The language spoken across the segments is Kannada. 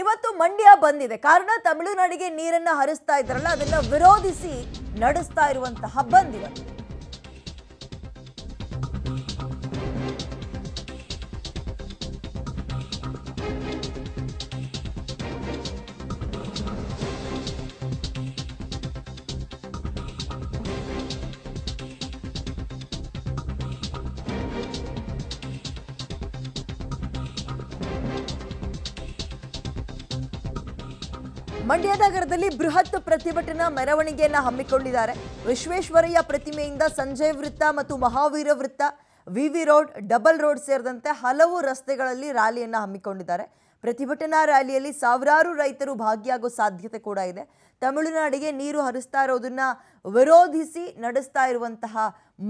ಇವತ್ತು ಮಂಡ್ಯ ಬಂದಿದೆ ಕಾರಣ ತಮಿಳುನಾಡಿಗೆ ನೀರನ್ನು ಹರಿಸ್ತಾ ಇದ್ರಲ್ಲ ಅದನ್ನ ವಿರೋಧಿಸಿ ನಡೆಸ್ತಾ ಇರುವಂತಹ ಬಂದ್ ಮಂಡ್ಯ ನಗರದಲ್ಲಿ ಬೃಹತ್ ಪ್ರತಿಭಟನಾ ಮೆರವಣಿಗೆಯನ್ನ ಹಮ್ಮಿಕೊಂಡಿದ್ದಾರೆ ವಿಶ್ವೇಶ್ವರಯ್ಯ ಪ್ರತಿಮೆಯಿಂದ ಸಂಜಯ್ ವೃತ್ತ ಮತ್ತು ಮಹಾವೀರ ವೃತ್ತ ವಿವಿ ರೋಡ್ ಡಬಲ್ ರೋಡ್ ಸೇರಿದಂತೆ ಹಲವು ರಸ್ತೆಗಳಲ್ಲಿ ರ್ಯಾಲಿಯನ್ನು ಹಮ್ಮಿಕೊಂಡಿದ್ದಾರೆ ಪ್ರತಿಭಟನಾ ರ್ಯಾಲಿಯಲ್ಲಿ ಸಾವಿರಾರು ರೈತರು ಭಾಗಿಯಾಗೋ ಸಾಧ್ಯತೆ ಕೂಡ ಇದೆ ತಮಿಳುನಾಡಿಗೆ ನೀರು ಹರಿಸ್ತಾ ಇರೋದನ್ನ ವಿರೋಧಿಸಿ ನಡೆಸ್ತಾ ಇರುವಂತಹ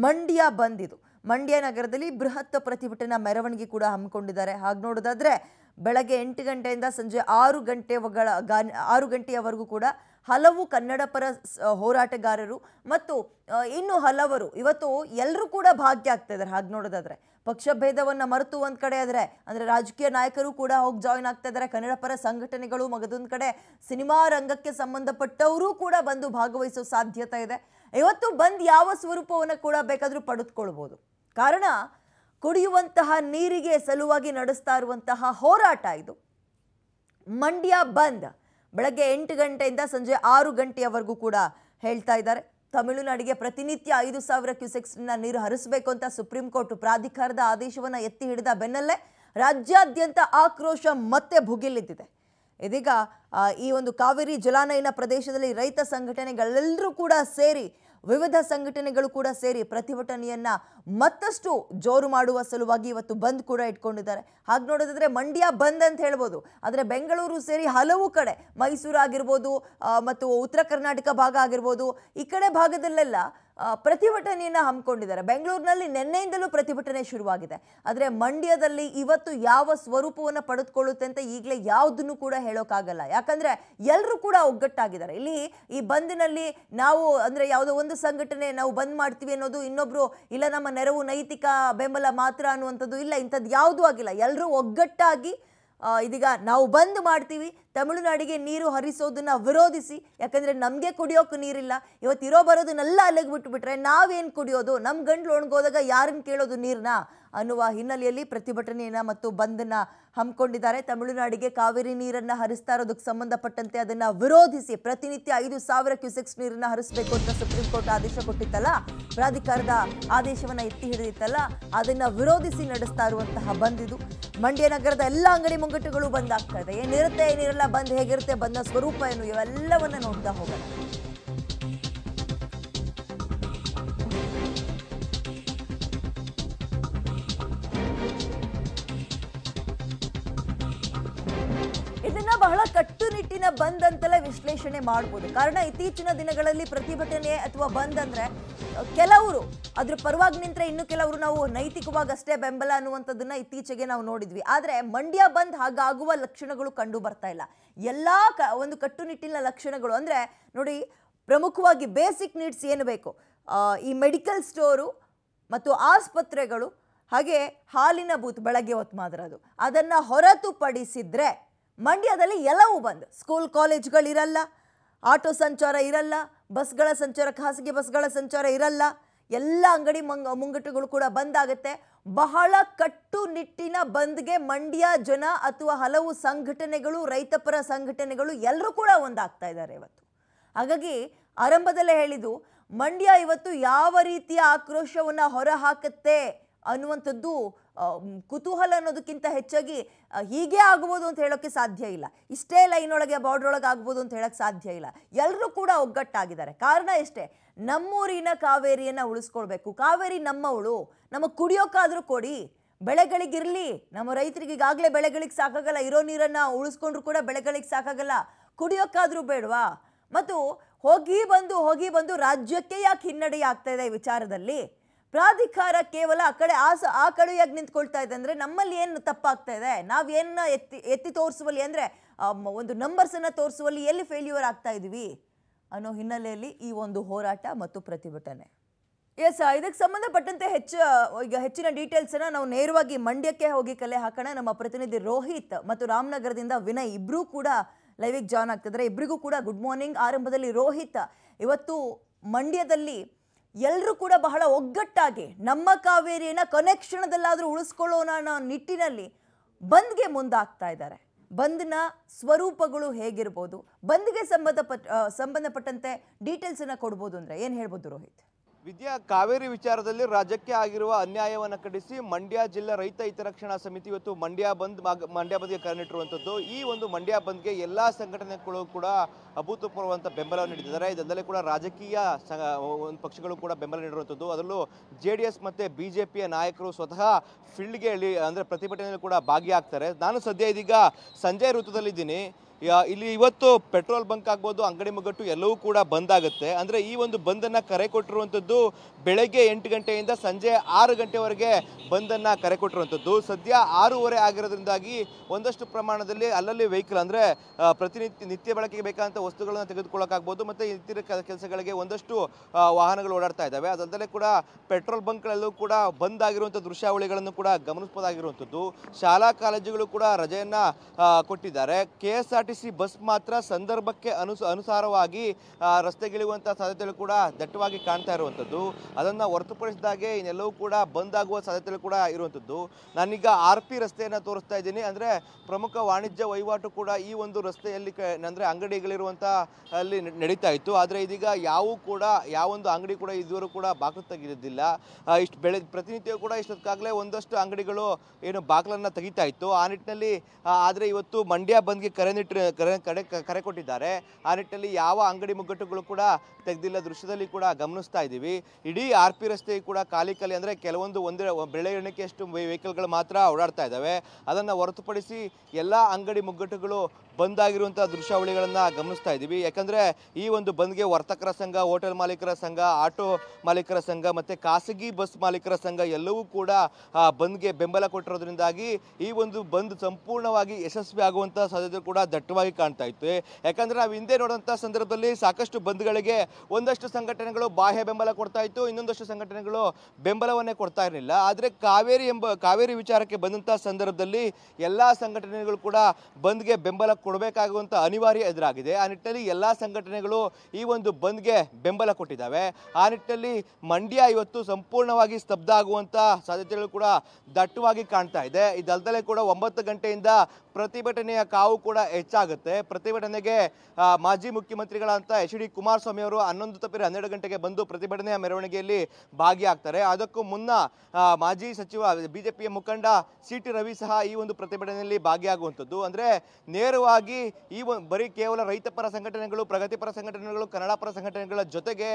ಮಂಡ್ಯ ಬಂದಿದು ಮಂಡ್ಯ ನಗರದಲ್ಲಿ ಬೃಹತ್ ಪ್ರತಿಭಟನಾ ಮೆರವಣಿಗೆ ಕೂಡ ಹಮ್ಮಿಕೊಂಡಿದ್ದಾರೆ ಹಾಗೆ ನೋಡೋದಾದ್ರೆ ಬೆಳಗ್ಗೆ ಎಂಟು ಗಂಟೆಯಿಂದ ಸಂಜೆ ಆರು ಗಂಟೆಗಳ ಗಾ ಆರು ಗಂಟೆಯವರೆಗೂ ಕೂಡ ಹಲವು ಕನ್ನಡಪರ ಹೋರಾಟಗಾರರು ಮತ್ತು ಇನ್ನು ಹಲವರು ಇವತ್ತು ಎಲ್ಲರೂ ಕೂಡ ಭಾಗ್ಯ ಆಗ್ತಾ ಇದ್ದಾರೆ ಹಾಗೆ ನೋಡೋದಾದರೆ ಪಕ್ಷಭೇದವನ್ನು ಮರೆತು ಒಂದು ಕಡೆ ಆದರೆ ಅಂದರೆ ರಾಜಕೀಯ ನಾಯಕರು ಕೂಡ ಹೋಗಿ ಜಾಯ್ನ್ ಆಗ್ತಾ ಇದ್ದಾರೆ ಕನ್ನಡಪರ ಸಂಘಟನೆಗಳು ಮಗದೊಂದು ಕಡೆ ಸಿನಿಮಾ ರಂಗಕ್ಕೆ ಸಂಬಂಧಪಟ್ಟವರೂ ಕೂಡ ಬಂದು ಭಾಗವಹಿಸೋ ಸಾಧ್ಯತೆ ಇದೆ ಇವತ್ತು ಬಂದು ಯಾವ ಸ್ವರೂಪವನ್ನು ಕೂಡ ಬೇಕಾದರೂ ಪಡೆದುಕೊಳ್ಬೋದು ಕಾರಣ ಕುಡಿಯುವಂತಹ ನೀರಿಗೆ ಸಲುವಾಗಿ ನಡೆಸ್ತಾ ಇರುವಂತಹ ಹೋರಾಟ ಇದು ಮಂಡ್ಯ ಬಂದ್ ಬೆಳಗ್ಗೆ ಎಂಟು ಗಂಟೆಯಿಂದ ಸಂಜೆ ಆರು ಗಂಟೆಯವರೆಗೂ ಕೂಡ ಹೇಳ್ತಾ ಇದ್ದಾರೆ ತಮಿಳುನಾಡಿಗೆ ಪ್ರತಿನಿತ್ಯ ಐದು ಸಾವಿರ ಕ್ಯೂಸೆಕ್ಸ್ನ ನೀರು ಹರಿಸಬೇಕು ಅಂತ ಸುಪ್ರೀಂ ಕೋರ್ಟ್ ಪ್ರಾಧಿಕಾರದ ಆದೇಶವನ್ನು ಎತ್ತಿ ಹಿಡಿದ ಬೆನ್ನಲ್ಲೇ ರಾಜ್ಯಾದ್ಯಂತ ಆಕ್ರೋಶ ಮತ್ತೆ ಭುಗಿಲಿದ್ದಿದೆ ಇದೀಗ ಈ ಒಂದು ಕಾವೇರಿ ಜಲಾನಯನ ಪ್ರದೇಶದಲ್ಲಿ ರೈತ ಸಂಘಟನೆಗಳೆಲ್ಲರೂ ಕೂಡ ಸೇರಿ ವಿವಿಧ ಸಂಘಟನೆಗಳು ಕೂಡ ಸೇರಿ ಪ್ರತಿಭಟನೆಯನ್ನ ಮತ್ತಷ್ಟು ಜೋರು ಮಾಡುವ ಸಲುವಾಗಿ ಇವತ್ತು ಬಂದ್ ಕೂಡ ಇಟ್ಕೊಂಡಿದ್ದಾರೆ ಹಾಗೆ ನೋಡೋದಾದ್ರೆ ಮಂಡ್ಯ ಬಂದ್ ಅಂತ ಹೇಳ್ಬೋದು ಆದರೆ ಬೆಂಗಳೂರು ಸೇರಿ ಹಲವು ಕಡೆ ಮೈಸೂರು ಆಗಿರ್ಬೋದು ಮತ್ತು ಉತ್ತರ ಕರ್ನಾಟಕ ಭಾಗ ಆಗಿರ್ಬೋದು ಈ ಕಡೆ ಭಾಗದಲ್ಲೆಲ್ಲ ಪ್ರತಿಭಟನೆಯನ್ನು ಹಮ್ಮಿಕೊಂಡಿದ್ದಾರೆ ಬೆಂಗಳೂರಿನಲ್ಲಿ ನಿನ್ನೆಯಿಂದಲೂ ಪ್ರತಿಭಟನೆ ಶುರುವಾಗಿದೆ ಆದರೆ ಮಂಡ್ಯದಲ್ಲಿ ಇವತ್ತು ಯಾವ ಸ್ವರೂಪವನ್ನು ಪಡೆದುಕೊಳ್ಳುತ್ತೆ ಅಂತ ಈಗಲೇ ಯಾವುದನ್ನು ಕೂಡ ಹೇಳೋಕ್ಕಾಗಲ್ಲ ಯಾಕಂದರೆ ಎಲ್ಲರೂ ಕೂಡ ಒಗ್ಗಟ್ಟಾಗಿದ್ದಾರೆ ಇಲ್ಲಿ ಈ ಬಂದಿನಲ್ಲಿ ನಾವು ಅಂದರೆ ಯಾವುದೋ ಒಂದು ಸಂಘಟನೆ ನಾವು ಬಂದ್ ಮಾಡ್ತೀವಿ ಅನ್ನೋದು ಇನ್ನೊಬ್ಬರು ಇಲ್ಲ ನಮ್ಮ ನೆರವು ನೈತಿಕ ಬೆಂಬಲ ಮಾತ್ರ ಅನ್ನುವಂಥದ್ದು ಇಲ್ಲ ಇಂಥದ್ದು ಯಾವುದೂ ಆಗಿಲ್ಲ ಎಲ್ಲರೂ ಒಗ್ಗಟ್ಟಾಗಿ ಇದೀಗ ನಾವು ಬಂದ್ ಮಾಡ್ತೀವಿ ತಮಿಳುನಾಡಿಗೆ ನೀರು ಹರಿಸೋದನ್ನ ವಿರೋಧಿಸಿ ಯಾಕಂದ್ರೆ ನಮಗೆ ಕುಡಿಯೋಕೆ ನೀರಿಲ್ಲ ಇವತ್ತು ಇರೋ ಬರೋದನ್ನೆಲ್ಲ ಅಲ್ಲಿಗೆ ಬಿಟ್ಟುಬಿಟ್ರೆ ನಾವೇನು ಕುಡಿಯೋದು ನಮ್ಮ ಗಂಡ್ಲು ಒಣಗೋದಾಗ ಯಾರನ್ನು ಕೇಳೋದು ನೀರನ್ನ ಅನ್ನುವ ಹಿನ್ನೆಲೆಯಲ್ಲಿ ಪ್ರತಿಭಟನೆಯನ್ನ ಮತ್ತು ಬಂದನ್ನು ಹಮ್ಮಿಕೊಂಡಿದ್ದಾರೆ ತಮಿಳುನಾಡಿಗೆ ಕಾವೇರಿ ನೀರನ್ನ ಹರಿಸ್ತಾ ಇರೋದಕ್ಕೆ ಸಂಬಂಧಪಟ್ಟಂತೆ ಅದನ್ನ ವಿರೋಧಿಸಿ ಪ್ರತಿನಿತ್ಯ ಐದು ಸಾವಿರ ಕ್ಯೂಸೆಕ್ಸ್ ನೀರನ್ನ ಹರಿಸಬೇಕು ಅಂತ ಸುಪ್ರೀಂ ಕೋರ್ಟ್ ಆದೇಶ ಕೊಟ್ಟಿತ್ತಲ್ಲ ಪ್ರಾಧಿಕಾರದ ಆದೇಶವನ್ನ ಎತ್ತಿ ಹಿಡಿದಿತ್ತಲ್ಲ ಅದನ್ನ ವಿರೋಧಿಸಿ ನಡೆಸ್ತಾ ಇರುವಂತಹ ಬಂದಿದು ಮಂಡ್ಯ ನಗರದ ಎಲ್ಲ ಅಂಗಡಿ ಮುಂಗಟ್ಟುಗಳು ಆಗ್ತಾ ಇದೆ ಏನಿರುತ್ತೆ ಏನಿರಲ್ಲ ಬಂದ್ ಹೇಗಿರುತ್ತೆ ಬಂದ ಸ್ವರೂಪ ಏನು ಇವೆಲ್ಲವನ್ನ ನೋಡ್ತಾ ಹೋಗೋಣ ಬಂದಂತೆಲ್ಲ ವಿಶ್ಲೇಷಣೆ ಮಾಡ್ಬೋದು ಕಾರಣ ಇತ್ತೀಚಿನ ದಿನಗಳಲ್ಲಿ ಪ್ರತಿಭಟನೆ ಅಥವಾ ಬಂದ್ ಅಂದ್ರೆ ಕೆಲವರು ಅದ್ರ ಪರವಾಗಿ ನಿಂತ್ರೆ ಇನ್ನು ಕೆಲವರು ನಾವು ನೈತಿಕವಾಗಿ ಅಷ್ಟೇ ಬೆಂಬಲ ಅನ್ನುವಂಥದ್ದನ್ನ ಇತ್ತೀಚೆಗೆ ನಾವು ನೋಡಿದ್ವಿ ಆದರೆ ಮಂಡ್ಯ ಬಂದ್ ಹಾಗಾಗುವ ಲಕ್ಷಣಗಳು ಕಂಡು ಬರ್ತಾ ಇಲ್ಲ ಎಲ್ಲಾ ಒಂದು ಕಟ್ಟುನಿಟ್ಟಿನ ಲಕ್ಷಣಗಳು ಅಂದ್ರೆ ನೋಡಿ ಪ್ರಮುಖವಾಗಿ ಬೇಸಿಕ್ ನೀಡ್ಸ್ ಏನು ಬೇಕು ಈ ಮೆಡಿಕಲ್ ಸ್ಟೋರು ಮತ್ತು ಆಸ್ಪತ್ರೆಗಳು ಹಾಗೆ ಹಾಲಿನ ಬೂತ್ ಬೆಳಗ್ಗೆ ಹೊತ್ತು ಮಾತ್ರ ಅದು ಅದನ್ನು ಹೊರತುಪಡಿಸಿದ್ರೆ ಮಂಡ್ಯದಲ್ಲಿ ಎಲ್ಲವೂ ಬಂದ್ ಸ್ಕೂಲ್ ಕಾಲೇಜ್ಗಳಿರಲ್ಲ ಆಟೋ ಸಂಚಾರ ಇರಲ್ಲ ಬಸ್ಗಳ ಸಂಚಾರ ಖಾಸಗಿ ಬಸ್ಗಳ ಸಂಚಾರ ಇರಲ್ಲ ಎಲ್ಲ ಅಂಗಡಿ ಮಂಗ ಮುಂಗಟ್ಟುಗಳು ಕೂಡ ಬಂದಾಗುತ್ತೆ ಬಹಳ ಕಟ್ಟುನಿಟ್ಟಿನ ಬಂದ್ಗೆ ಮಂಡ್ಯ ಜನ ಅಥವಾ ಹಲವು ಸಂಘಟನೆಗಳು ರೈತಪರ ಸಂಘಟನೆಗಳು ಎಲ್ಲರೂ ಕೂಡ ಒಂದಾಗ್ತಾ ಇದ್ದಾರೆ ಇವತ್ತು ಹಾಗಾಗಿ ಆರಂಭದಲ್ಲೇ ಹೇಳಿದ್ದು ಮಂಡ್ಯ ಇವತ್ತು ಯಾವ ರೀತಿಯ ಆಕ್ರೋಶವನ್ನು ಹೊರಹಾಕುತ್ತೆ ಅನ್ನುವಂಥದ್ದು ಕುತೂಹಲ ಅನ್ನೋದಕ್ಕಿಂತ ಹೆಚ್ಚಾಗಿ ಹೀಗೆ ಆಗ್ಬೋದು ಅಂತ ಹೇಳೋಕ್ಕೆ ಸಾಧ್ಯ ಇಲ್ಲ ಇಷ್ಟೇ ಲೈನೊಳಗೆ ಬಾರ್ಡ್ರೊಳಗೆ ಆಗ್ಬೋದು ಅಂತ ಹೇಳೋಕ್ಕೆ ಸಾಧ್ಯ ಇಲ್ಲ ಎಲ್ಲರೂ ಕೂಡ ಒಗ್ಗಟ್ಟಾಗಿದ್ದಾರೆ ಕಾರಣ ಎಷ್ಟೇ ನಮ್ಮೂರಿನ ಕಾವೇರಿಯನ್ನು ಉಳಿಸ್ಕೊಳ್ಬೇಕು ಕಾವೇರಿ ನಮ್ಮವಳು ನಮಗೆ ಕುಡಿಯೋಕ್ಕಾದರೂ ಕೊಡಿ ಬೆಳೆಗಳಿಗಿರಲಿ ನಮ್ಮ ರೈತರಿಗೆ ಈಗಾಗಲೇ ಬೆಳೆಗಳಿಗೆ ಸಾಕಾಗಲ್ಲ ಇರೋ ನೀರನ್ನು ಉಳಿಸ್ಕೊಂಡ್ರು ಕೂಡ ಬೆಳೆಗಳಿಗೆ ಸಾಕಾಗಲ್ಲ ಕುಡಿಯೋಕ್ಕಾದರೂ ಬೇಡವಾ ಮತ್ತು ಹೋಗಿ ಬಂದು ಹೋಗಿ ಬಂದು ರಾಜ್ಯಕ್ಕೆ ಯಾಕೆ ಹಿನ್ನಡೆ ಇದೆ ಈ ವಿಚಾರದಲ್ಲಿ ಪ್ರಾಧಿಕಾರ ಕೇವಲ ಆ ಕಡೆ ಆ ಆ ಕಡೆಯಾಗಿ ನಿಂತ್ಕೊಳ್ತಾ ಇದೆ ಅಂದರೆ ನಮ್ಮಲ್ಲಿ ಏನು ತಪ್ಪಾಗ್ತಾ ಇದೆ ನಾವು ಎತ್ತಿ ಎತ್ತಿ ತೋರಿಸುವಲ್ಲಿ ಅಂದರೆ ಒಂದು ನಂಬರ್ಸನ್ನು ತೋರಿಸುವಲ್ಲಿ ಎಲ್ಲಿ ಫೇಲ್ಯೂರ್ ಆಗ್ತಾ ಇದ್ವಿ ಅನ್ನೋ ಹಿನ್ನೆಲೆಯಲ್ಲಿ ಈ ಒಂದು ಹೋರಾಟ ಮತ್ತು ಪ್ರತಿಭಟನೆ ಎಸ್ ಇದಕ್ಕೆ ಸಂಬಂಧಪಟ್ಟಂತೆ ಹೆಚ್ಚು ಈಗ ಹೆಚ್ಚಿನ ಡೀಟೇಲ್ಸನ್ನು ನಾವು ನೇರವಾಗಿ ಮಂಡ್ಯಕ್ಕೆ ಹೋಗಿ ಕಲೆ ಹಾಕೋಣ ನಮ್ಮ ಪ್ರತಿನಿಧಿ ರೋಹಿತ್ ಮತ್ತು ರಾಮನಗರದಿಂದ ವಿನಯ್ ಇಬ್ಬರೂ ಕೂಡ ಲೈವಿಗೆ ಜಾಯ್ನ್ ಆಗ್ತಿದ್ದಾರೆ ಇಬ್ಬರಿಗೂ ಕೂಡ ಗುಡ್ ಮಾರ್ನಿಂಗ್ ಆರಂಭದಲ್ಲಿ ರೋಹಿತ್ ಇವತ್ತು ಮಂಡ್ಯದಲ್ಲಿ ಎಲ್ಲರೂ ಕೂಡ ಬಹಳ ಒಗ್ಗಟ್ಟಾಗಿ ನಮ್ಮ ಕಾವೇರಿಯನ್ನು ಕೊನೆಕ್ಷಣದಲ್ಲಾದರೂ ಉಳಿಸ್ಕೊಳ್ಳೋಣ ಅನ್ನೋ ನಿಟ್ಟಿನಲ್ಲಿ ಬಂದ್ಗೆ ಮುಂದಾಗ್ತಾ ಇದ್ದಾರೆ ಬಂದ್ನ ಸ್ವರೂಪಗಳು ಹೇಗಿರ್ಬೋದು ಬಂದ್ಗೆ ಸಂಬಂಧಪಟ್ಟ ಸಂಬಂಧಪಟ್ಟಂತೆ ಡೀಟೇಲ್ಸನ್ನು ಕೊಡ್ಬೋದು ಅಂದರೆ ಏನು ಹೇಳ್ಬೋದು ರೋಹಿತ್ ವಿದ್ಯಾ ಕಾವೇರಿ ವಿಚಾರದಲ್ಲಿ ರಾಜ್ಯಕ್ಕೆ ಆಗಿರುವ ಅನ್ಯಾಯವನ್ನು ಖಂಡಿಸಿ ಮಂಡ್ಯ ಜಿಲ್ಲಾ ರೈತ ಹಿತರಕ್ಷಣಾ ಸಮಿತಿ ಇವತ್ತು ಮಂಡ್ಯ ಬಂದ್ ಮಂಡ್ಯ ಬಂದ್ಗೆ ಕರೆ ನೀಡಿರುವಂಥದ್ದು ಈ ಒಂದು ಮಂಡ್ಯ ಬಂದ್ಗೆ ಎಲ್ಲ ಸಂಘಟನೆಗಳು ಕೂಡ ಅಭೂತಪೂರ್ವವಂಥ ಬೆಂಬಲವನ್ನು ನೀಡಿದ್ದಾರೆ ಇದರಿಂದಲೇ ಕೂಡ ರಾಜಕೀಯ ಒಂದು ಪಕ್ಷಗಳು ಕೂಡ ಬೆಂಬಲ ನೀಡಿರುವಂಥದ್ದು ಅದರಲ್ಲೂ ಜೆ ಡಿ ಎಸ್ ಮತ್ತು ಬಿ ಜೆ ಪಿಯ ನಾಯಕರು ಸ್ವತಃ ಫೀಲ್ಡ್ಗೆ ಅಂದರೆ ಪ್ರತಿಭಟನೆಯಲ್ಲಿ ಕೂಡ ಭಾಗಿಯಾಗ್ತಾರೆ ನಾನು ಸದ್ಯ ಇದೀಗ ಸಂಜೆ ಋತುದಲ್ಲಿದ್ದೀನಿ ಇಲ್ಲಿ ಇವತ್ತು ಪೆಟ್ರೋಲ್ ಬಂಕ್ ಆಗ್ಬೋದು ಅಂಗಡಿ ಮುಗ್ಗಟ್ಟು ಎಲ್ಲವೂ ಕೂಡ ಬಂದ್ ಆಗುತ್ತೆ ಅಂದ್ರೆ ಈ ಒಂದು ಬಂದನ್ನು ಕರೆ ಕೊಟ್ಟಿರುವಂಥದ್ದು ಬೆಳಗ್ಗೆ ಎಂಟು ಗಂಟೆಯಿಂದ ಸಂಜೆ ಆರು ಗಂಟೆವರೆಗೆ ಬಂದನ್ನು ಕರೆ ಕೊಟ್ಟಿರುವಂಥದ್ದು ಸದ್ಯ ಆರೂವರೆ ಆಗಿರೋದ್ರಿಂದಾಗಿ ಒಂದಷ್ಟು ಪ್ರಮಾಣದಲ್ಲಿ ಅಲ್ಲಲ್ಲಿ ವೆಹಿಕಲ್ ಅಂದ್ರೆ ಪ್ರತಿನಿತ್ಯ ನಿತ್ಯ ಬಳಕೆಗೆ ಬೇಕಾದಂಥ ವಸ್ತುಗಳನ್ನು ತೆಗೆದುಕೊಳ್ಳೋಕ್ಕಾಗ್ಬೋದು ಮತ್ತೆ ಇತರ ಕೆಲಸಗಳಿಗೆ ಒಂದಷ್ಟು ವಾಹನಗಳು ಓಡಾಡ್ತಾ ಇದ್ದಾವೆ ಅದಲ್ಲದೆ ಕೂಡ ಪೆಟ್ರೋಲ್ ಬಂಕ್ಗಳಲ್ಲೂ ಕೂಡ ಬಂದ್ ಆಗಿರುವಂಥ ದೃಶ್ಯಾವಳಿಗಳನ್ನು ಕೂಡ ಗಮನಿಸಬಹುದಾಗಿರುವಂತದ್ದು ಶಾಲಾ ಕಾಲೇಜುಗಳು ಕೂಡ ರಜೆಯನ್ನು ಕೊಟ್ಟಿದ್ದಾರೆ K S R T C bus ಮಾತ್ರ ಸಂದರ್ಭಕ್ಕೆ ಅನುಸ ಅನುಸಾರವಾಗಿ ರಸ್ತೆಗಿಳಿಯುವಂಥ ಸಾಧ್ಯತೆಗಳು ಕೂಡ ದಟ್ಟವಾಗಿ ಕಾಣ್ತಾ ಇರುವಂಥದ್ದು ಅದನ್ನು ಹೊರತುಪಡಿಸಿದಾಗೆ ಇನ್ನೆಲ್ಲವೂ ಕೂಡ ಬಂದ್ ಆಗುವ ಸಾಧ್ಯತೆಗಳು ಕೂಡ ಇರುವಂಥದ್ದು ನಾನೀಗ ಆರ್ ಪಿ ರಸ್ತೆಯನ್ನು ತೋರಿಸ್ತಾ ಇದ್ದೀನಿ ಅಂದರೆ ಪ್ರಮುಖ ವಾಣಿಜ್ಯ ವಹಿವಾಟು ಕೂಡ ಈ ಒಂದು ರಸ್ತೆಯಲ್ಲಿ ಅಂದರೆ ಅಂಗಡಿಗಳಿರುವಂಥ ಅಲ್ಲಿ ನಡೀತಾ ಇತ್ತು ಆದರೆ ಇದೀಗ ಯಾವೂ ಕೂಡ ಯಾವೊಂದು ಅಂಗಡಿ ಕೂಡ ಇದುವರೆಗೂ ಕೂಡ ಬಾಗಿಲು ತೆಗೆದಿದ್ದಿಲ್ಲ ಇಷ್ಟು ಬೆಳೆ ಪ್ರತಿನಿತ್ಯ ಕೂಡ ಇಷ್ಟೊತ್ತಾಗಲೇ ಒಂದಷ್ಟು ಅಂಗಡಿಗಳು ಏನು ಬಾಗಿಲನ್ನು ತೆಗಿತಾ ಇತ್ತು ಆ ನಿಟ್ಟಿನಲ್ಲಿ ಆದರೆ ಇವತ್ತು ಮಂಡ್ಯ ಬಂದ್ಗೆ ಕರೆ ಕರೆ ಕರೆ ಕೊಟ್ಟಿದ್ದಾರೆ ಆ ನಿಟ್ಟಿನಲ್ಲಿ ಯಾವ ಅಂಗಡಿ ಮುಗ್ಗಟ್ಟುಗಳು ಕೂಡ ತೆಗೆದಿಲ್ಲ ದೃಶ್ಯದಲ್ಲಿ ಕೂಡ ಗಮನಿಸ್ತಾ ಇದ್ದೀವಿ ಇಡೀ ಆರ್ ಪಿ ರಸ್ತೆ ಕೂಡ ಖಾಲಿ ಖಾಲಿ ಅಂದರೆ ಕೆಲವೊಂದು ಒಂದೇ ಬೆಳೆ ಅಷ್ಟು ವೆಹಿಕಲ್ಗಳು ಮಾತ್ರ ಓಡಾಡ್ತಾ ಇದ್ದಾವೆ ಅದನ್ನು ಹೊರತುಪಡಿಸಿ ಎಲ್ಲ ಅಂಗಡಿ ಮುಗ್ಗಟ್ಟುಗಳು ಆಗಿರುವಂಥ ದೃಶ್ಯಾವಳಿಗಳನ್ನು ಗಮನಿಸ್ತಾ ಇದ್ದೀವಿ ಯಾಕಂದರೆ ಈ ಒಂದು ಬಂದ್ಗೆ ವರ್ತಕರ ಸಂಘ ಹೋಟೆಲ್ ಮಾಲೀಕರ ಸಂಘ ಆಟೋ ಮಾಲೀಕರ ಸಂಘ ಮತ್ತು ಖಾಸಗಿ ಬಸ್ ಮಾಲೀಕರ ಸಂಘ ಎಲ್ಲವೂ ಕೂಡ ಬಂದ್ಗೆ ಬೆಂಬಲ ಕೊಟ್ಟಿರೋದ್ರಿಂದಾಗಿ ಈ ಒಂದು ಬಂದ್ ಸಂಪೂರ್ಣವಾಗಿ ಯಶಸ್ವಿ ಆಗುವಂಥ ಸಾಧ್ಯತೆ ಕೂಡ ದಟ್ಟ ಸ್ಪಷ್ಟವಾಗಿ ಕಾಣ್ತಾ ಇತ್ತು ಯಾಕಂದ್ರೆ ನಾವು ಹಿಂದೆ ನೋಡುವಂಥ ಸಂದರ್ಭದಲ್ಲಿ ಸಾಕಷ್ಟು ಬಂದ್ಗಳಿಗೆ ಒಂದಷ್ಟು ಸಂಘಟನೆಗಳು ಬಾಹ್ಯ ಬೆಂಬಲ ಕೊಡ್ತಾ ಇತ್ತು ಇನ್ನೊಂದಷ್ಟು ಸಂಘಟನೆಗಳು ಬೆಂಬಲವನ್ನೇ ಕೊಡ್ತಾ ಇರಲಿಲ್ಲ ಆದರೆ ಕಾವೇರಿ ಎಂಬ ಕಾವೇರಿ ವಿಚಾರಕ್ಕೆ ಬಂದಂಥ ಸಂದರ್ಭದಲ್ಲಿ ಎಲ್ಲ ಸಂಘಟನೆಗಳು ಕೂಡ ಬಂದ್ಗೆ ಬೆಂಬಲ ಕೊಡಬೇಕಾಗುವಂಥ ಅನಿವಾರ್ಯ ಎದುರಾಗಿದೆ ಆ ನಿಟ್ಟಿನಲ್ಲಿ ಎಲ್ಲ ಸಂಘಟನೆಗಳು ಈ ಒಂದು ಬಂದ್ಗೆ ಬೆಂಬಲ ಕೊಟ್ಟಿದ್ದಾವೆ ಆ ನಿಟ್ಟಿನಲ್ಲಿ ಮಂಡ್ಯ ಇವತ್ತು ಸಂಪೂರ್ಣವಾಗಿ ಸ್ತಬ್ಧ ಆಗುವಂಥ ಸಾಧ್ಯತೆಗಳು ಕೂಡ ದಟ್ಟವಾಗಿ ಕಾಣ್ತಾ ಇದೆ ಇದಲ್ದಲೇ ಕೂಡ ಒಂಬತ್ತು ಗಂಟೆಯಿಂದ ಪ್ರತಿಭಟನೆಯ ಕಾವು ಕೂಡ ಹೆಚ್ಚು ಹೆಚ್ಚಾಗುತ್ತೆ ಪ್ರತಿಭಟನೆಗೆ ಮಾಜಿ ಮುಖ್ಯಮಂತ್ರಿಗಳಂತ ಎಚ್ ಡಿ ಕುಮಾರಸ್ವಾಮಿ ಅವರು ಹನ್ನೊಂದು ತಪ್ಪಿರ ಹನ್ನೆರಡು ಗಂಟೆಗೆ ಬಂದು ಪ್ರತಿಭಟನೆಯ ಮೆರವಣಿಗೆಯಲ್ಲಿ ಭಾಗಿಯಾಗ್ತಾರೆ ಅದಕ್ಕೂ ಮುನ್ನ ಮಾಜಿ ಸಚಿವ ಬಿಜೆಪಿಯ ಮುಖಂಡ ಸಿ ಟಿ ರವಿ ಸಹ ಈ ಒಂದು ಪ್ರತಿಭಟನೆಯಲ್ಲಿ ಭಾಗಿಯಾಗುವಂಥದ್ದು ಅಂದರೆ ನೇರವಾಗಿ ಈ ಬರೀ ಕೇವಲ ರೈತಪರ ಸಂಘಟನೆಗಳು ಪ್ರಗತಿಪರ ಸಂಘಟನೆಗಳು ಕನ್ನಡ ಪರ ಸಂಘಟನೆಗಳ ಜೊತೆಗೆ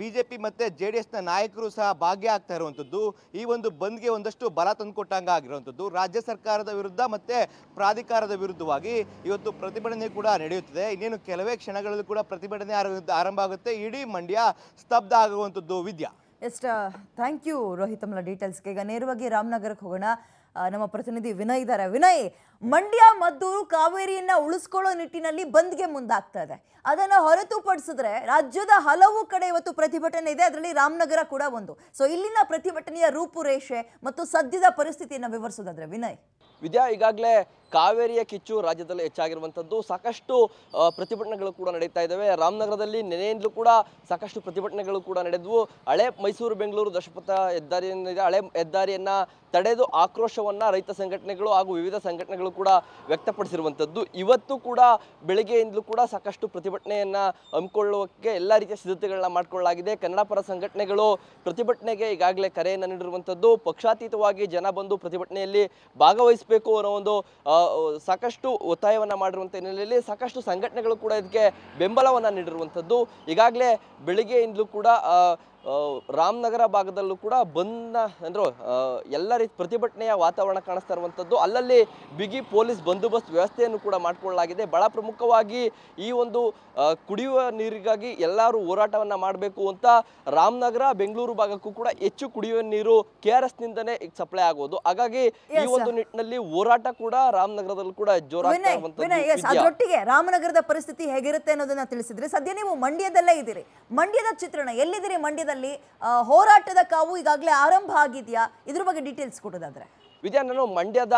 ಬಿಜೆಪಿ ಮತ್ತು ಜೆ ಡಿ ಎಸ್ನ ನಾಯಕರು ಸಹ ಭಾಗಿಯಾಗ್ತಾ ಇರುವಂಥದ್ದು ಈ ಒಂದು ಬಂದ್ಗೆ ಒಂದಷ್ಟು ಬಲ ತಂದುಕೊಟ್ಟಂಗ ಆಗಿರುವಂಥದ್ದು ರಾಜ್ಯ ಸರ್ಕಾರದ ವಿರುದ್ಧ ಮತ್ತು ಪ್ರಾಧಿಕಾರದ ವಿರುದ್ಧವಾಗಿ ಇವತ್ತು ಇವತ್ತು ಪ್ರತಿಭಟನೆ ಕೂಡ ನಡೆಯುತ್ತಿದೆ ಇನ್ನೇನು ಕೆಲವೇ ಕ್ಷಣಗಳಲ್ಲಿ ಕೂಡ ಪ್ರತಿಭಟನೆ ಆರಂಭ ಆಗುತ್ತೆ ಇಡೀ ಮಂಡ್ಯ ಸ್ತಬ್ಧ ಆಗುವಂಥದ್ದು Vidya yes thank you Rohit ಅಮ್ಮ ಡೀಟೇಲ್ಸ್ಗೆ ಈಗ ನೇರವಾಗಿ ರಾಮನಗರಕ್ಕೆ ಹೋಗೋಣ ನಮ್ಮ ಪ್ರತಿನಿಧಿ ವಿನಯ್ ಇದ್ದಾರೆ ವಿನಯ್ ಮಂಡ್ಯ ಮದ್ದೂರು ಕಾವೇರಿಯನ್ನ ಉಳಿಸ್ಕೊಳ್ಳೋ ನಿಟ್ಟಿನಲ್ಲಿ ಬಂದ್ಗೆ ಮುಂದಾಗ್ತಾ ಇದೆ ಅದನ್ನು ಹೊರತುಪಡಿಸಿದ್ರೆ ರಾಜ್ಯದ ಹಲವು ಕಡೆ ಇವತ್ತು ಪ್ರತಿಭಟನೆ ಇದೆ ಅದರಲ್ಲಿ ರಾಮನಗರ ಕೂಡ ಒಂದು ಸೊ ಇಲ್ಲಿನ ಪ್ರತಿಭಟನೆಯ ರೂಪುರೇಷೆ ಮತ್ತು ಸದ್ಯದ ಪರಿಸ್ಥಿತಿಯನ್ನು ವಿವರಿಸೋದಾದ್ರೆ ವಿನಯ್ ವಿದ್ಯಾ ಈಗಾಗಲೇ ಕಾವೇರಿಯ ಕಿಚ್ಚು ರಾಜ್ಯದಲ್ಲಿ ಹೆಚ್ಚಾಗಿರುವಂಥದ್ದು ಸಾಕಷ್ಟು ಪ್ರತಿಭಟನೆಗಳು ಕೂಡ ನಡೀತಾ ಇದ್ದಾವೆ ರಾಮನಗರದಲ್ಲಿ ನೆನೆಯಿಂದಲೂ ಕೂಡ ಸಾಕಷ್ಟು ಪ್ರತಿಭಟನೆಗಳು ಕೂಡ ನಡೆದವು ಹಳೆ ಮೈಸೂರು ಬೆಂಗಳೂರು ದಶಪಥ ಹೆದ್ದಾರಿಯೇನಿದೆ ಹಳೆ ಹೆದ್ದಾರಿಯನ್ನು ತಡೆದು ಆಕ್ರೋಶವನ್ನು ರೈತ ಸಂಘಟನೆಗಳು ಹಾಗೂ ವಿವಿಧ ಸಂಘಟನೆಗಳು ಕೂಡ ವ್ಯಕ್ತಪಡಿಸಿರುವಂಥದ್ದು ಇವತ್ತು ಕೂಡ ಬೆಳಗ್ಗೆಯಿಂದಲೂ ಕೂಡ ಸಾಕಷ್ಟು ಪ್ರತಿಭಟನೆಯನ್ನು ಹಮ್ಮಿಕೊಳ್ಳೋಕ್ಕೆ ಎಲ್ಲ ರೀತಿಯ ಸಿದ್ಧತೆಗಳನ್ನ ಮಾಡಿಕೊಳ್ಳಲಾಗಿದೆ ಕನ್ನಡ ಪರ ಸಂಘಟನೆಗಳು ಪ್ರತಿಭಟನೆಗೆ ಈಗಾಗಲೇ ಕರೆಯನ್ನು ನೀಡಿರುವಂಥದ್ದು ಪಕ್ಷಾತೀತವಾಗಿ ಜನ ಬಂದು ಪ್ರತಿಭಟನೆಯಲ್ಲಿ ಭಾಗವಹಿಸಬೇಕು ಅನ್ನೋ ಒಂದು ಸಾಕಷ್ಟು ಒತ್ತಾಯವನ್ನು ಮಾಡಿರುವಂಥ ಹಿನ್ನೆಲೆಯಲ್ಲಿ ಸಾಕಷ್ಟು ಸಂಘಟನೆಗಳು ಕೂಡ ಇದಕ್ಕೆ ಬೆಂಬಲವನ್ನು ನೀಡಿರುವಂಥದ್ದು ಈಗಾಗಲೇ ಬೆಳಿಗ್ಗೆಯಿಂದಲೂ ಕೂಡ ರಾಮನಗರ ಭಾಗದಲ್ಲೂ ಕೂಡ ಬಂದ ಅಂದ್ರೆ ಎಲ್ಲ ರೀತಿ ಪ್ರತಿಭಟನೆಯ ವಾತಾವರಣ ಕಾಣಿಸ್ತಾ ಇರುವಂಥದ್ದು ಅಲ್ಲಲ್ಲಿ ಬಿಗಿ ಪೊಲೀಸ್ ಬಂದೋಬಸ್ತ್ ವ್ಯವಸ್ಥೆಯನ್ನು ಕೂಡ ಮಾಡಿಕೊಳ್ಳಲಾಗಿದೆ ಬಹಳ ಪ್ರಮುಖವಾಗಿ ಈ ಒಂದು ಕುಡಿಯುವ ನೀರಿಗಾಗಿ ಎಲ್ಲರೂ ಹೋರಾಟವನ್ನ ಮಾಡಬೇಕು ಅಂತ ರಾಮನಗರ ಬೆಂಗಳೂರು ಭಾಗಕ್ಕೂ ಕೂಡ ಹೆಚ್ಚು ಕುಡಿಯುವ ನೀರು ಕೆ ಆರ್ ಸಪ್ಲೈ ಆಗೋದು ಹಾಗಾಗಿ ಈ ಒಂದು ನಿಟ್ಟಿನಲ್ಲಿ ಹೋರಾಟ ಕೂಡ ರಾಮನಗರದಲ್ಲೂ ಕೂಡ ಜೋರಾಗಿ ರಾಮನಗರದ ಪರಿಸ್ಥಿತಿ ಹೇಗಿರುತ್ತೆ ಅನ್ನೋದನ್ನ ತಿಳಿಸಿದ್ರೆ ಸದ್ಯ ನೀವು ಮಂಡ್ಯದಲ್ಲೇ ಇದ್ದೀರಿ ಮಂಡ್ಯದ ಚಿತ್ರಣ ಎಲ್ಲಿದ್ದೀರಿ ಮಂಡ್ಯದ ಕ್ಷೇತ್ರದಲ್ಲಿ ಹೋರಾಟದ ಕಾವು ಈಗಾಗಲೇ ಆರಂಭ ಆಗಿದೆಯಾ ಇದ್ರ ಬಗ್ಗೆ ಡೀಟೇಲ್ಸ್ ಕೊಡೋದಾದ್ರೆ ವಿಜಯ ನಾನು ಮಂಡ್ಯದ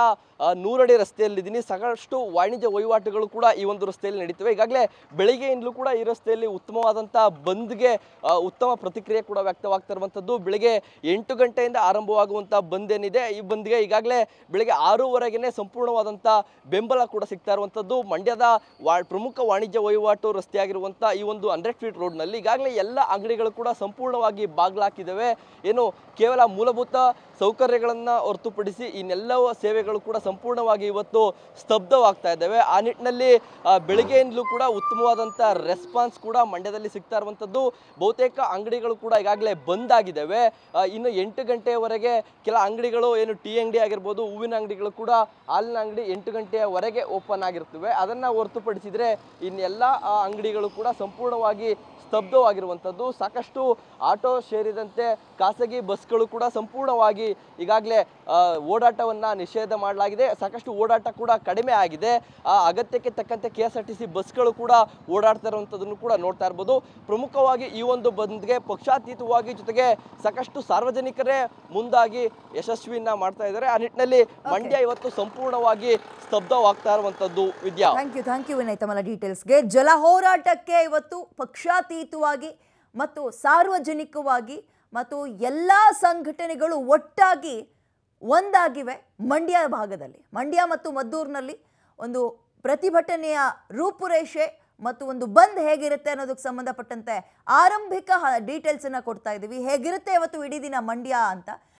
ನೂರಡಿ ರಸ್ತೆಯಲ್ಲಿದ್ದೀನಿ ಸಾಕಷ್ಟು ವಾಣಿಜ್ಯ ವಹಿವಾಟುಗಳು ಕೂಡ ಈ ಒಂದು ರಸ್ತೆಯಲ್ಲಿ ನಡೀತವೆ ಈಗಾಗಲೇ ಬೆಳಿಗ್ಗೆಯಿಂದಲೂ ಕೂಡ ಈ ರಸ್ತೆಯಲ್ಲಿ ಉತ್ತಮವಾದಂಥ ಬಂದ್ಗೆ ಉತ್ತಮ ಪ್ರತಿಕ್ರಿಯೆ ಕೂಡ ವ್ಯಕ್ತವಾಗ್ತಾ ಇರುವಂಥದ್ದು ಬೆಳಗ್ಗೆ ಎಂಟು ಗಂಟೆಯಿಂದ ಆರಂಭವಾಗುವಂಥ ಬಂದ್ ಏನಿದೆ ಈ ಬಂದ್ಗೆ ಈಗಾಗಲೇ ಬೆಳಗ್ಗೆ ಆರೂವರೆಗೆ ಸಂಪೂರ್ಣವಾದಂಥ ಬೆಂಬಲ ಕೂಡ ಸಿಗ್ತಾ ಇರುವಂಥದ್ದು ಮಂಡ್ಯದ ವಾ ಪ್ರಮುಖ ವಾಣಿಜ್ಯ ವಹಿವಾಟು ರಸ್ತೆಯಾಗಿರುವಂಥ ಈ ಒಂದು ಹಂಡ್ರೆಡ್ ಫೀಟ್ ರೋಡ್ನಲ್ಲಿ ಈಗಾಗಲೇ ಎಲ್ಲ ಅಂಗಡಿಗಳು ಕೂಡ ಸಂಪೂರ್ಣವಾಗಿ ಬಾಗ್ಲಾಕಿದ್ದಾವೆ ಏನು ಕೇವಲ ಮೂಲಭೂತ ಸೌಕರ್ಯಗಳನ್ನು ಹೊರತುಪಡಿಸಿ ಇನ್ನೆಲ್ಲವ ಸೇವೆಗಳು ಕೂಡ ಸಂಪೂರ್ಣವಾಗಿ ಇವತ್ತು ಸ್ತಬ್ಧವಾಗ್ತಾ ಇದ್ದಾವೆ ಆ ನಿಟ್ಟಿನಲ್ಲಿ ಬೆಳಗ್ಗೆಯಿಂದಲೂ ಕೂಡ ಉತ್ತಮವಾದಂಥ ರೆಸ್ಪಾನ್ಸ್ ಕೂಡ ಮಂಡ್ಯದಲ್ಲಿ ಸಿಗ್ತಾ ಇರುವಂಥದ್ದು ಬಹುತೇಕ ಅಂಗಡಿಗಳು ಕೂಡ ಈಗಾಗಲೇ ಬಂದ್ ಆಗಿದ್ದಾವೆ ಇನ್ನು ಎಂಟು ಗಂಟೆಯವರೆಗೆ ಕೆಲ ಅಂಗಡಿಗಳು ಏನು ಟೀ ಅಂಗಡಿ ಆಗಿರ್ಬೋದು ಹೂವಿನ ಅಂಗಡಿಗಳು ಕೂಡ ಹಾಲಿನ ಅಂಗಡಿ ಎಂಟು ಗಂಟೆಯವರೆಗೆ ಓಪನ್ ಆಗಿರ್ತವೆ ಅದನ್ನು ಹೊರತುಪಡಿಸಿದರೆ ಇನ್ನೆಲ್ಲ ಅಂಗಡಿಗಳು ಕೂಡ ಸಂಪೂರ್ಣವಾಗಿ ಸ್ತಬ್ಧವಾಗಿರುವಂಥದ್ದು ಸಾಕಷ್ಟು ಆಟೋ ಸೇರಿದಂತೆ ಖಾಸಗಿ ಬಸ್ಗಳು ಕೂಡ ಸಂಪೂರ್ಣವಾಗಿ ಈಗಾಗಲೇ ಓಡಾಟವನ್ನು ನಿಷೇಧ ಮಾಡಲಾಗಿದೆ ಸಾಕಷ್ಟು ಓಡಾಟ ಕೂಡ ಕಡಿಮೆ ಆಗಿದೆ ಆ ಅಗತ್ಯಕ್ಕೆ ತಕ್ಕಂತೆ K S R T C ಬಸ್ಗಳು ಕೂಡ ಓಡಾಡ್ತಾ ಇರುವಂಥದ್ದನ್ನು ಕೂಡ ನೋಡ್ತಾ ಇರ್ಬೋದು ಪ್ರಮುಖವಾಗಿ ಈ ಒಂದು ಬಂದ್ಗೆ ಪಕ್ಷಾತೀತವಾಗಿ ಜೊತೆಗೆ ಸಾಕಷ್ಟು ಸಾರ್ವಜನಿಕರೇ ಮುಂದಾಗಿ ಯಶಸ್ವಿಯನ್ನ ಮಾಡ್ತಾ ಇದ್ದಾರೆ ಆ ನಿಟ್ಟಿನಲ್ಲಿ ಮಂಡ್ಯ ಇವತ್ತು ಸಂಪೂರ್ಣವಾಗಿ ಸ್ತಬ್ಧವಾಗ್ತಾ ಇರುವಂತದ್ದು Vidya thank you thank you Vinay ತಮ್ಮ ಡೀಟೇಲ್ಸ್ಗೆ ಜಲ ಹೋರಾಟಕ್ಕೆ ಇವತ್ತು ಪಕ್ಷಾತೀತವಾಗಿ ಮತ್ತು ಸಾರ್ವಜನಿಕವಾಗಿ ಮತ್ತು ಎಲ್ಲ ಸಂಘಟನೆಗಳು ಒಟ್ಟಾಗಿ ಒಂದಾಗಿವೆ ಮಂಡ್ಯ ಭಾಗದಲ್ಲಿ ಮಂಡ್ಯ ಮತ್ತು ಮದ್ದೂರಿನಲ್ಲಿ ಒಂದು ಪ್ರತಿಭಟನೆಯ ರೂಪುರೇಷೆ ಮತ್ತು ಒಂದು ಬಂದ್ ಹೇಗಿರುತ್ತೆ ಅನ್ನೋದಕ್ಕೆ ಸಂಬಂಧಪಟ್ಟಂತೆ ಆರಂಭಿಕ ಡೀಟೇಲ್ಸನ್ನು ಕೊಡ್ತಾ ಇದ್ದೀವಿ ಹೇಗಿರುತ್ತೆ ಇವತ್ತು ಇಡೀ ದಿನ ಮಂಡ್ಯ ಅಂತ